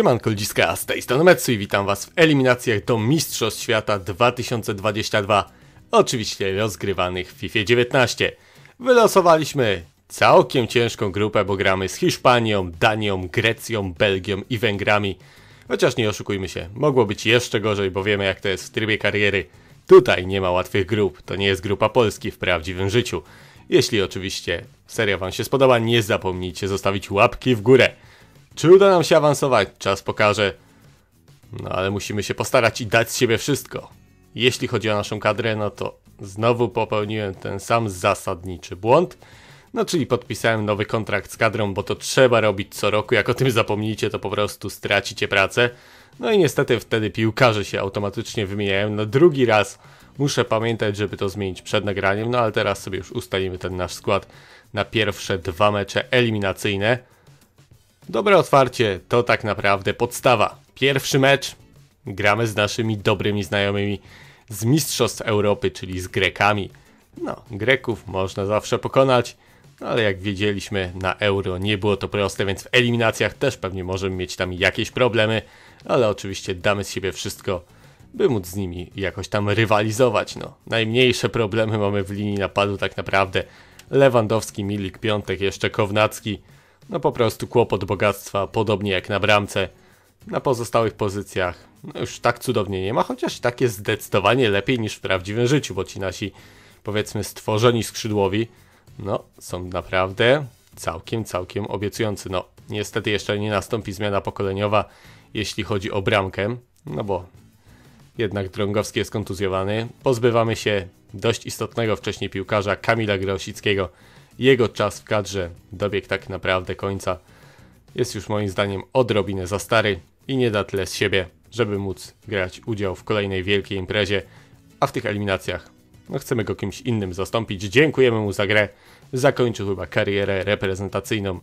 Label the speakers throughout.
Speaker 1: Siemanko ludziska, z tej strony Metsu i witam was w eliminacjach do Mistrzostw Świata 2022, oczywiście rozgrywanych w FIFA 19. Wylosowaliśmy całkiem ciężką grupę, bo gramy z Hiszpanią, Danią, Grecją, Belgią i Węgrami. Chociaż nie oszukujmy się, mogło być jeszcze gorzej, bo wiemy jak to jest w trybie kariery. Tutaj nie ma łatwych grup, to nie jest grupa Polski w prawdziwym życiu. Jeśli oczywiście seria wam się spodoba, nie zapomnijcie zostawić łapki w górę. Czy uda nam się awansować? Czas pokaże. No ale musimy się postarać i dać z siebie wszystko. Jeśli chodzi o naszą kadrę, no to znowu popełniłem ten sam zasadniczy błąd. No czyli podpisałem nowy kontrakt z kadrą, bo to trzeba robić co roku. Jak o tym zapomnicie, to po prostu stracicie pracę. No i niestety wtedy piłkarze się automatycznie wymieniają. No drugi raz muszę pamiętać, żeby to zmienić przed nagraniem. No ale teraz sobie już ustalimy ten nasz skład na pierwsze dwa mecze eliminacyjne. Dobre otwarcie to tak naprawdę podstawa. Pierwszy mecz gramy z naszymi dobrymi znajomymi z Mistrzostw Europy, czyli z Grekami. No, Greków można zawsze pokonać, no, ale jak wiedzieliśmy na Euro nie było to proste, więc w eliminacjach też pewnie możemy mieć tam jakieś problemy, ale oczywiście damy z siebie wszystko, by móc z nimi jakoś tam rywalizować. No, najmniejsze problemy mamy w linii napadu tak naprawdę. Lewandowski, Milik, Piątek, jeszcze Kownacki – no po prostu kłopot bogactwa, podobnie jak na bramce. Na pozostałych pozycjach no już tak cudownie nie ma, chociaż i tak jest zdecydowanie lepiej niż w prawdziwym życiu, bo ci nasi, powiedzmy, stworzeni skrzydłowi, no są naprawdę całkiem, całkiem obiecujący. No niestety jeszcze nie nastąpi zmiana pokoleniowa, jeśli chodzi o bramkę, no bo jednak Drągowski jest kontuzjowany. Pozbywamy się dość istotnego wcześniej piłkarza Kamila Grosickiego, jego czas w kadrze dobiegł tak naprawdę końca. Jest już moim zdaniem odrobinę za stary i nie da tyle z siebie, żeby móc grać udział w kolejnej wielkiej imprezie, a w tych eliminacjach no chcemy go kimś innym zastąpić. Dziękujemy mu za grę. Zakończył chyba karierę reprezentacyjną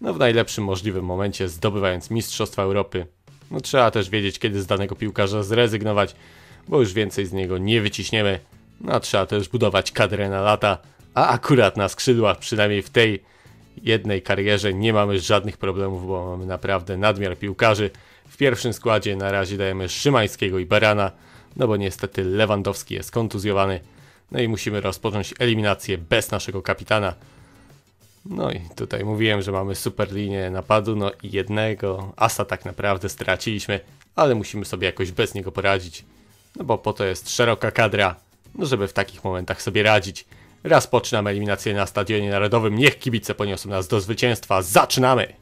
Speaker 1: no w najlepszym możliwym momencie, zdobywając Mistrzostwa Europy. No trzeba też wiedzieć, kiedy z danego piłkarza zrezygnować, bo już więcej z niego nie wyciśniemy. No a trzeba też budować kadrę na lata, a akurat na skrzydłach, przynajmniej w tej jednej karierze, nie mamy żadnych problemów, bo mamy naprawdę nadmiar piłkarzy. W pierwszym składzie na razie dajemy Szymańskiego i Barana, no bo niestety Lewandowski jest kontuzjowany. No i musimy rozpocząć eliminację bez naszego kapitana. No i tutaj mówiłem, że mamy super linię napadu, no i jednego asa tak naprawdę straciliśmy, ale musimy sobie jakoś bez niego poradzić. No bo po to jest szeroka kadra, no żeby w takich momentach sobie radzić. Rozpoczynamy eliminację na Stadionie Narodowym. Niech kibice poniosą nas do zwycięstwa. Zaczynamy!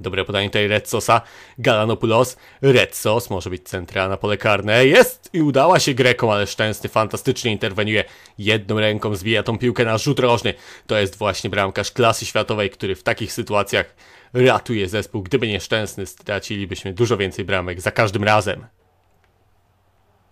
Speaker 1: Dobre podanie tutaj Red Sosa. Galanopoulos. Red Sos może być centralna pole karne. Jest i udała się Grekom, ale Szczęsny fantastycznie interweniuje. Jedną ręką zbija tą piłkę na rzut rożny. To jest właśnie bramkarz klasy światowej, który w takich sytuacjach ratuje zespół. Gdyby nie Szczęsny, stracilibyśmy dużo więcej bramek za każdym razem.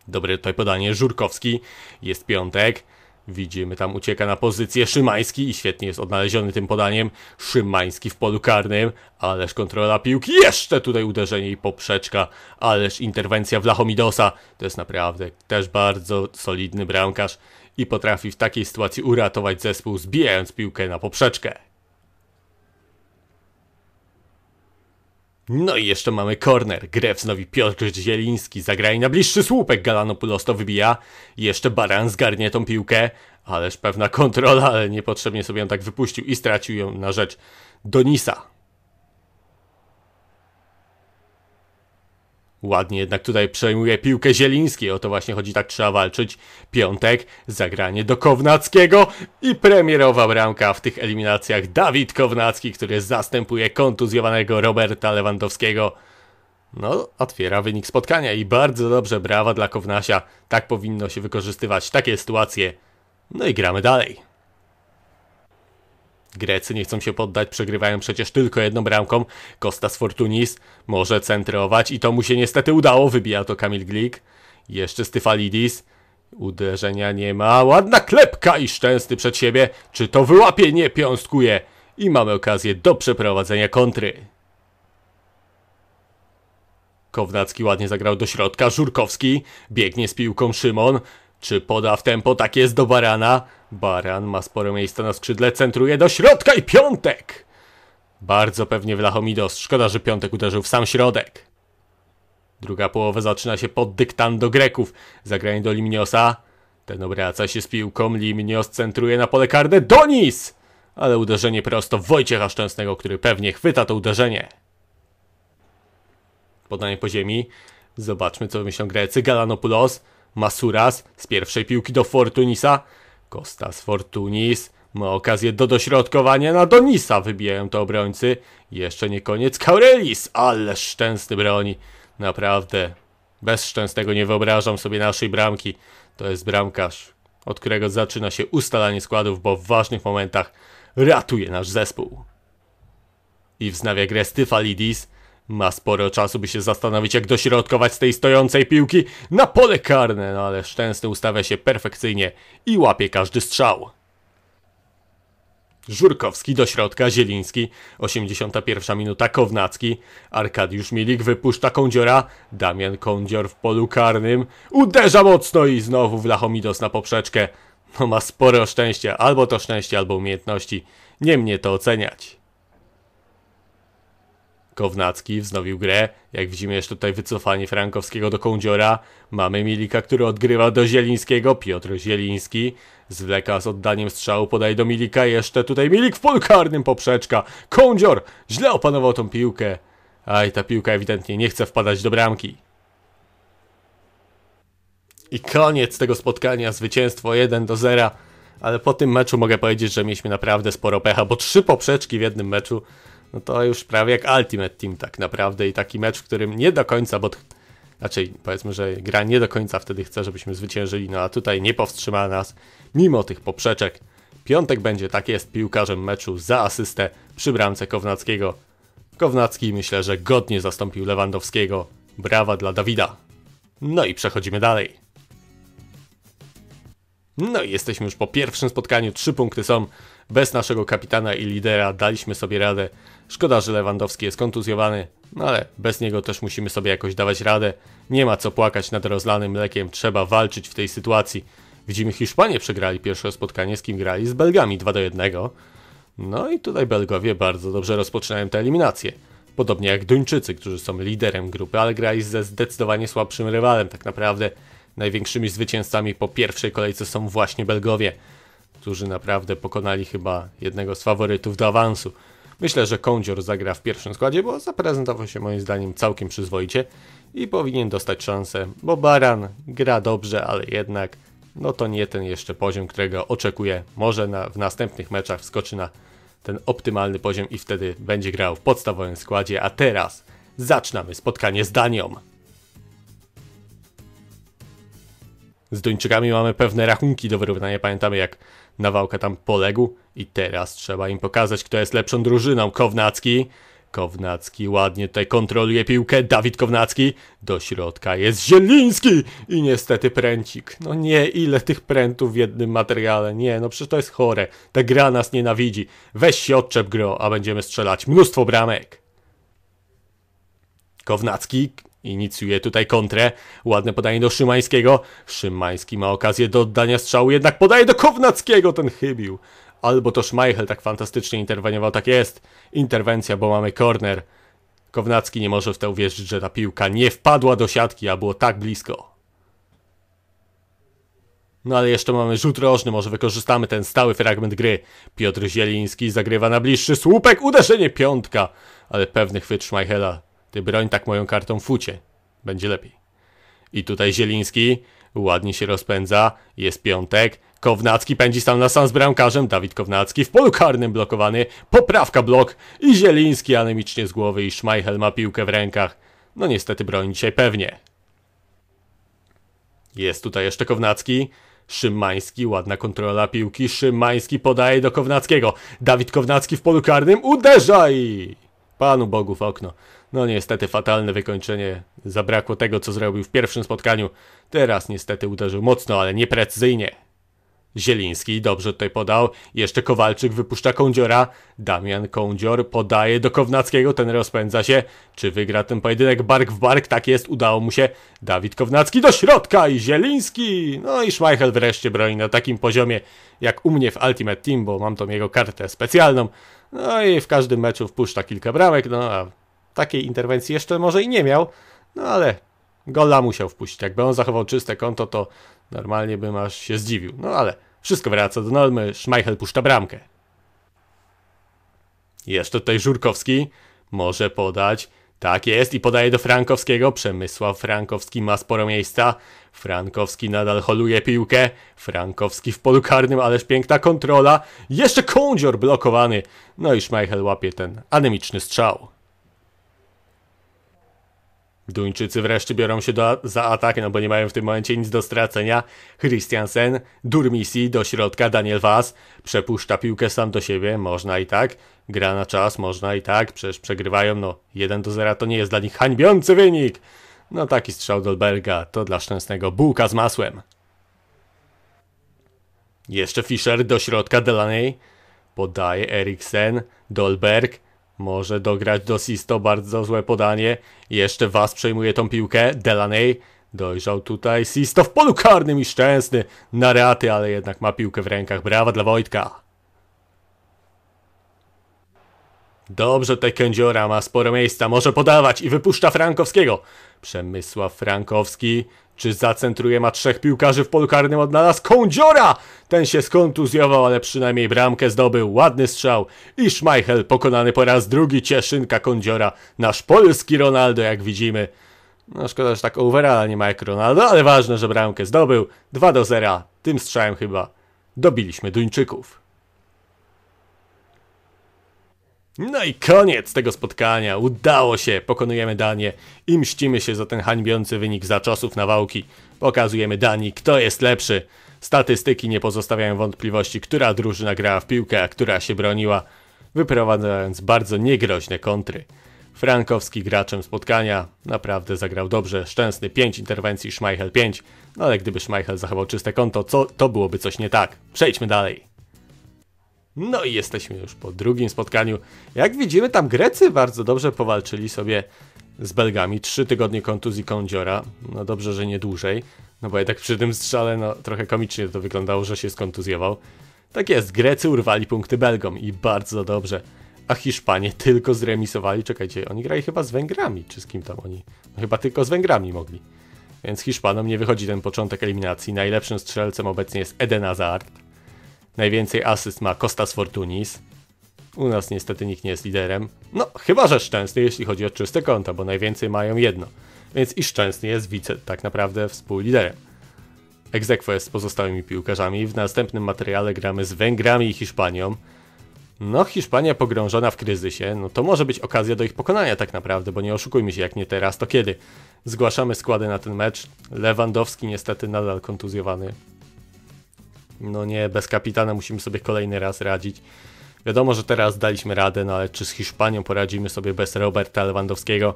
Speaker 1: Dobre tutaj podanie Żurkowski. Jest piątek. Widzimy, tam ucieka na pozycję Szymański i świetnie jest odnaleziony tym podaniem. Szymański w polu karnym, ależ kontrola piłki, jeszcze tutaj uderzenie i poprzeczka, ależ interwencja Wlachomidosa. To jest naprawdę też bardzo solidny bramkarz i potrafi w takiej sytuacji uratować zespół, zbijając piłkę na poprzeczkę. No i jeszcze mamy corner. Grę wznowi Piotr Zieliński. Zagraje na bliższy słupek. Galanopulos to wybija. Jeszcze Baran zgarnie tą piłkę. Ależ pewna kontrola, ale niepotrzebnie sobie ją tak wypuścił i stracił ją na rzecz Donisa. Ładnie jednak tutaj przejmuje piłkę Zieliński, o to właśnie chodzi, tak trzeba walczyć. Piątek, zagranie do Kownackiego i premierowa bramka w tych eliminacjach Dawid Kownacki, który zastępuje kontuzjowanego Roberta Lewandowskiego. No, otwiera wynik spotkania i bardzo dobrze, brawa dla Kownasia. Tak powinno się wykorzystywać takie sytuacje. No i gramy dalej. Grecy nie chcą się poddać, przegrywają przecież tylko jedną bramką. Kostas Fortunis może centrować i to mu się niestety udało, wybija to Kamil Glik. Jeszcze Styfalidis. Uderzenia nie ma, ładna klepka i szczęsty przed siebie. Czy to wyłapie? Nie, piąstkuje. I mamy okazję do przeprowadzenia kontry. Kownacki ładnie zagrał do środka, Żurkowski biegnie z piłką Szymon. Czy poda w tempo? Tak jest do Barana. Baran ma sporo miejsca na skrzydle, centruje do środka i piątek! Bardzo pewnie w Lachomidos. Szkoda, że piątek uderzył w sam środek. Druga połowa zaczyna się pod dyktando Greków. Zagranie do Limniosa. Ten obraca się z piłką. Limnios centruje na pole karne. Donis! Ale uderzenie prosto w Wojciecha Szczęsnego, który pewnie chwyta to uderzenie. Podanie po ziemi. Zobaczmy, co myślą Grecy. Galanopoulos, Masuras z pierwszej piłki do Fortunisa. Kostas Fortunis ma okazję do dośrodkowania na Donisa, wybijają to obrońcy. Jeszcze nie koniec Kaurelis, ale szczęsny broni. Naprawdę, bez szczęsnego nie wyobrażam sobie naszej bramki. To jest bramkarz, od którego zaczyna się ustalanie składów, bo w ważnych momentach ratuje nasz zespół. I wznawia grę Styfalidis, ma sporo czasu, by się zastanowić, jak dośrodkować z tej stojącej piłki na pole karne, no ale Szczęsny ustawia się perfekcyjnie i łapie każdy strzał. Żurkowski do środka, Zieliński, 81 minuta, Kownacki, Arkadiusz Milik wypuszcza Kądziora, Damian Kądzior w polu karnym, uderza mocno i znowu Wlachomidos na poprzeczkę. No ma sporo szczęścia, albo to szczęście, albo umiejętności, nie mnie to oceniać. Kownacki wznowił grę. Jak widzimy jeszcze tutaj wycofanie Frankowskiego do Kądziora. Mamy Milika, który odgrywa do Zielińskiego. Piotr Zieliński zwleka z oddaniem strzału, podaje do Milika. Jeszcze tutaj Milik w polkarnym poprzeczka. Kądzior źle opanował tą piłkę. Aj, ta piłka ewidentnie nie chce wpadać do bramki. I koniec tego spotkania, zwycięstwo 1 do 0. Ale po tym meczu mogę powiedzieć, że mieliśmy naprawdę sporo pecha, bo trzy poprzeczki w jednym meczu no to już prawie jak Ultimate Team tak naprawdę i taki mecz, w którym nie do końca, bo raczej powiedzmy, że gra nie do końca wtedy chce, żebyśmy zwyciężyli, no a tutaj nie powstrzyma nas mimo tych poprzeczek. Piątek będzie, tak jest, piłkarzem meczu za asystę przy bramce Kownackiego. Kownacki myślę, że godnie zastąpił Lewandowskiego. Brawa dla Dawida. No i przechodzimy dalej. No i jesteśmy już po pierwszym spotkaniu, trzy punkty są bez naszego kapitana i lidera daliśmy sobie radę. Szkoda, że Lewandowski jest kontuzjowany, no ale bez niego też musimy sobie jakoś dawać radę. Nie ma co płakać nad rozlanym mlekiem, trzeba walczyć w tej sytuacji. Widzimy, Hiszpanie przegrali pierwsze spotkanie, z kim grali? Z Belgami 2 do 1. No i tutaj Belgowie bardzo dobrze rozpoczynają tę eliminację. Podobnie jak Duńczycy, którzy są liderem grupy, ale grali ze zdecydowanie słabszym rywalem. Tak naprawdę największymi zwycięzcami po pierwszej kolejce są właśnie Belgowie którzy naprawdę pokonali chyba jednego z faworytów do awansu. Myślę, że Kądzior zagra w pierwszym składzie, bo zaprezentował się moim zdaniem całkiem przyzwoicie i powinien dostać szansę, bo Baran gra dobrze, ale jednak no to nie ten jeszcze poziom, którego oczekuje. Może na, w następnych meczach wskoczy na ten optymalny poziom i wtedy będzie grał w podstawowym składzie, a teraz zaczynamy spotkanie z Danią. z Duńczykami mamy pewne rachunki do wyrównania. Pamiętamy, jak Nawałka tam poległ i teraz trzeba im pokazać, kto jest lepszą drużyną. Kownacki, Kownacki ładnie tutaj kontroluje piłkę, Dawid Kownacki, do środka jest Zieliński i niestety pręcik. No nie, ile tych prętów w jednym materiale, nie, no przecież to jest chore, ta gra nas nienawidzi. Weź się odczep gro, a będziemy strzelać mnóstwo bramek. Kownacki Inicjuje tutaj kontrę. Ładne podanie do Szymańskiego. Szymański ma okazję do oddania strzału, jednak podaje do Kownackiego. Ten chybił. Albo to Szmajchel tak fantastycznie interweniował. Tak jest. Interwencja, bo mamy korner. Kownacki nie może w to uwierzyć, że ta piłka nie wpadła do siatki, a było tak blisko. No ale jeszcze mamy rzut rożny, może wykorzystamy ten stały fragment gry. Piotr Zieliński zagrywa na bliższy słupek, uderzenie piątka, ale pewny chwyt Schmeichela ty broń tak moją kartą fucie. Będzie lepiej. I tutaj Zieliński ładnie się rozpędza. Jest piątek. Kownacki pędzi sam na sam z bramkarzem. Dawid Kownacki w polu karnym blokowany. Poprawka blok. I Zieliński anemicznie z głowy i Schmeichel ma piłkę w rękach. No niestety broń dzisiaj pewnie. Jest tutaj jeszcze Kownacki. Szymański, ładna kontrola piłki. Szymański podaje do Kownackiego. Dawid Kownacki w polu karnym uderza i... Panu Bogu w okno. No niestety fatalne wykończenie. Zabrakło tego, co zrobił w pierwszym spotkaniu. Teraz niestety uderzył mocno, ale nieprecyzyjnie. Zieliński dobrze tutaj podał. Jeszcze Kowalczyk wypuszcza Kądziora. Damian Kądzior podaje do Kownackiego. Ten rozpędza się. Czy wygra ten pojedynek bark w bark? Tak jest, udało mu się. Dawid Kownacki do środka i Zieliński. No i Schmeichel wreszcie broni na takim poziomie jak u mnie w Ultimate Team, bo mam tą jego kartę specjalną. No i w każdym meczu wpuszcza kilka bramek, no a takiej interwencji jeszcze może i nie miał, no ale gola musiał wpuścić. Jakby on zachował czyste konto, to normalnie bym aż się zdziwił. No ale wszystko wraca do normy, Schmeichel puszcza bramkę. Jeszcze tutaj Żurkowski może podać tak jest i podaje do Frankowskiego. Przemysław Frankowski ma sporo miejsca. Frankowski nadal holuje piłkę. Frankowski w polu karnym, ależ piękna kontrola. Jeszcze kądzior blokowany. No i Schmeichel łapie ten anemiczny strzał. Duńczycy wreszcie biorą się do, za atak, no bo nie mają w tym momencie nic do stracenia. Christiansen, Durmisi do środka, Daniel Was przepuszcza piłkę sam do siebie, można i tak. Gra na czas, można i tak, przecież przegrywają, no 1 do 0 to nie jest dla nich hańbiący wynik. No taki strzał Dolberga to dla szczęsnego bułka z masłem. Jeszcze Fischer do środka Delaney, podaje Eriksen, Dolberg, może dograć do Sisto bardzo złe podanie. Jeszcze Was przejmuje tą piłkę. Delaney dojrzał tutaj Sisto w polu karnym i szczęsny. Na raty, ale jednak ma piłkę w rękach. Brawa dla Wojtka. Dobrze, te kędziora ma sporo miejsca, może podawać i wypuszcza Frankowskiego. Przemysław Frankowski czy zacentruje ma trzech piłkarzy w polu karnym odnalazł Kądziora! Ten się skontuzjował, ale przynajmniej bramkę zdobył. Ładny strzał. I Schmeichel pokonany po raz drugi. Cieszynka Kądziora. Nasz polski Ronaldo, jak widzimy. No szkoda, że tak overalla nie ma jak Ronaldo, ale ważne, że bramkę zdobył. 2 do 0. Tym strzałem chyba dobiliśmy Duńczyków. No i koniec tego spotkania. Udało się. Pokonujemy Danię i mścimy się za ten hańbiący wynik za czasów nawałki. Pokazujemy Danii, kto jest lepszy. Statystyki nie pozostawiają wątpliwości, która drużyna grała w piłkę, a która się broniła, wyprowadzając bardzo niegroźne kontry. Frankowski graczem spotkania naprawdę zagrał dobrze, szczęsny 5 interwencji, Schmeichel 5, no ale gdyby Schmeichel zachował czyste konto, co, to byłoby coś nie tak. Przejdźmy dalej. No i jesteśmy już po drugim spotkaniu. Jak widzimy, tam Grecy bardzo dobrze powalczyli sobie z Belgami. Trzy tygodnie kontuzji kądziora. No dobrze, że nie dłużej. No bo jednak przy tym strzale no, trochę komicznie to wyglądało, że się skontuzjował. Tak jest, Grecy urwali punkty Belgom i bardzo dobrze. A Hiszpanie tylko zremisowali. Czekajcie, oni grali chyba z Węgrami, czy z kim tam oni? No chyba tylko z Węgrami mogli. Więc Hiszpanom nie wychodzi ten początek eliminacji. Najlepszym strzelcem obecnie jest Eden Hazard Najwięcej asyst ma Kostas Fortunis. U nas niestety nikt nie jest liderem. No, chyba że Szczęsny, jeśli chodzi o czyste konta, bo najwięcej mają jedno. Więc i Szczęsny jest wice tak naprawdę współliderem. Egzekwo jest z pozostałymi piłkarzami. W następnym materiale gramy z Węgrami i Hiszpanią. No, Hiszpania pogrążona w kryzysie, no to może być okazja do ich pokonania tak naprawdę, bo nie oszukujmy się, jak nie teraz, to kiedy? Zgłaszamy składy na ten mecz. Lewandowski niestety nadal kontuzjowany no nie, bez kapitana musimy sobie kolejny raz radzić. Wiadomo, że teraz daliśmy radę, no ale czy z Hiszpanią poradzimy sobie bez Roberta Lewandowskiego?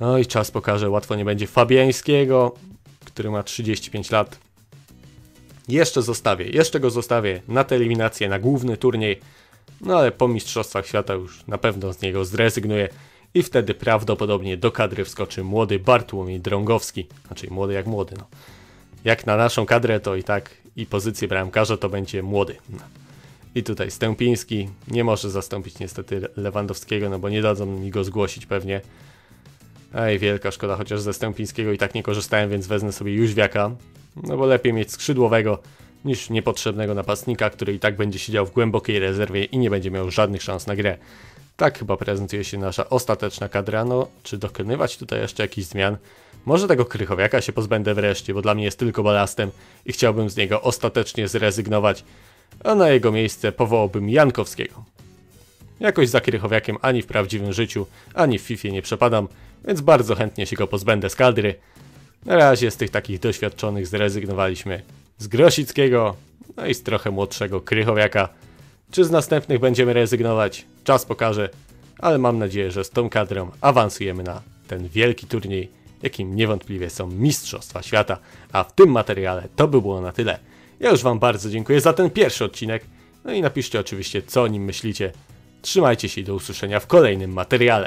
Speaker 1: No i czas pokaże, łatwo nie będzie. Fabiańskiego, który ma 35 lat. Jeszcze zostawię, jeszcze go zostawię na tę eliminacje, na główny turniej. No ale po Mistrzostwach Świata już na pewno z niego zrezygnuję i wtedy prawdopodobnie do kadry wskoczy młody Bartłomiej Drągowski. Znaczy młody jak młody, no jak na naszą kadrę, to i tak i pozycję bramkarza to będzie młody. I tutaj Stępiński nie może zastąpić niestety Lewandowskiego, no bo nie dadzą mi go zgłosić pewnie. Ej, wielka szkoda, chociaż ze Stępińskiego i tak nie korzystałem, więc wezmę sobie Jóźwiaka. No bo lepiej mieć skrzydłowego niż niepotrzebnego napastnika, który i tak będzie siedział w głębokiej rezerwie i nie będzie miał żadnych szans na grę. Tak chyba prezentuje się nasza ostateczna kadra, no czy dokonywać tutaj jeszcze jakichś zmian? Może tego krychowiaka się pozbędę wreszcie, bo dla mnie jest tylko balastem i chciałbym z niego ostatecznie zrezygnować, a na jego miejsce powołałbym Jankowskiego. Jakoś za krychowiakiem ani w prawdziwym życiu, ani w Fifie nie przepadam, więc bardzo chętnie się go pozbędę z kadry. Na razie z tych takich doświadczonych zrezygnowaliśmy z Grosickiego, no i z trochę młodszego krychowiaka. Czy z następnych będziemy rezygnować? Czas pokaże, ale mam nadzieję, że z tą kadrą awansujemy na ten wielki turniej jakim niewątpliwie są Mistrzostwa Świata. A w tym materiale to by było na tyle. Ja już Wam bardzo dziękuję za ten pierwszy odcinek. No i napiszcie oczywiście, co o nim myślicie. Trzymajcie się i do usłyszenia w kolejnym materiale.